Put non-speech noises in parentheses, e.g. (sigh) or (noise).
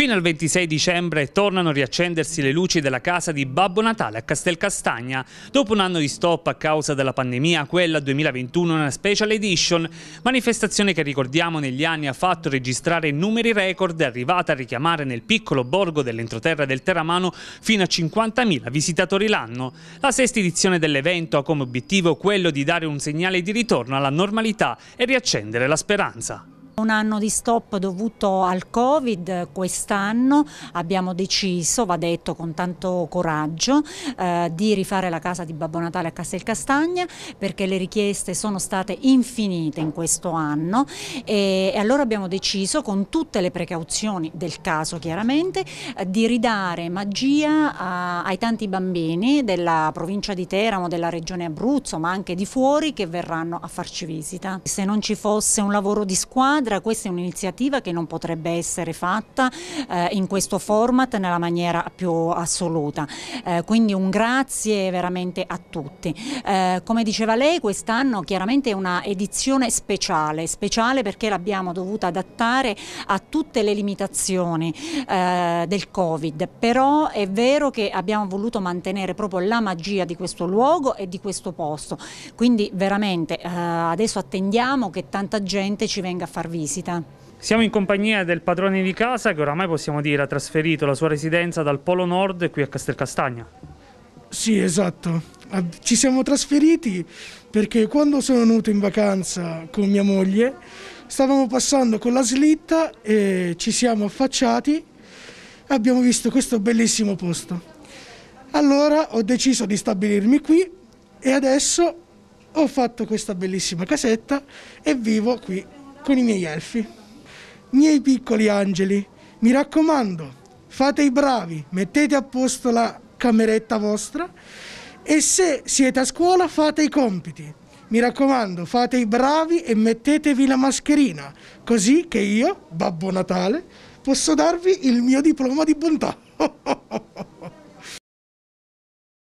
Fino al 26 dicembre tornano a riaccendersi le luci della casa di Babbo Natale a Castel Castagna. Dopo un anno di stop a causa della pandemia, quella 2021 è una special edition, manifestazione che ricordiamo negli anni ha fatto registrare numeri record arrivata a richiamare nel piccolo borgo dell'entroterra del Teramano fino a 50.000 visitatori l'anno. La sesta edizione dell'evento ha come obiettivo quello di dare un segnale di ritorno alla normalità e riaccendere la speranza. Un anno di stop dovuto al Covid, quest'anno abbiamo deciso, va detto con tanto coraggio, eh, di rifare la casa di Babbo Natale a Castel Castagna perché le richieste sono state infinite in questo anno e, e allora abbiamo deciso con tutte le precauzioni del caso chiaramente eh, di ridare magia a, ai tanti bambini della provincia di Teramo, della regione Abruzzo ma anche di fuori che verranno a farci visita. Se non ci fosse un lavoro di squadra squadra, questa è un'iniziativa che non potrebbe essere fatta eh, in questo format nella maniera più assoluta. Eh, quindi un grazie veramente a tutti. Eh, come diceva lei, quest'anno chiaramente è una edizione speciale, speciale perché l'abbiamo dovuta adattare a tutte le limitazioni eh, del Covid, però è vero che abbiamo voluto mantenere proprio la magia di questo luogo e di questo posto. Quindi veramente eh, adesso attendiamo che tanta gente ci venga a far vivere visita. Siamo in compagnia del padrone di casa che oramai possiamo dire ha trasferito la sua residenza dal Polo Nord qui a Castelcastagna. Sì, esatto. Ah, ci siamo trasferiti perché quando sono venuto in vacanza con mia moglie stavamo passando con la slitta e ci siamo affacciati e abbiamo visto questo bellissimo posto. Allora ho deciso di stabilirmi qui e adesso ho fatto questa bellissima casetta e vivo qui con i miei elfi. Miei piccoli angeli, mi raccomando, fate i bravi, mettete a posto la cameretta vostra e se siete a scuola fate i compiti. Mi raccomando, fate i bravi e mettetevi la mascherina, così che io, Babbo Natale, posso darvi il mio diploma di bontà. (laughs)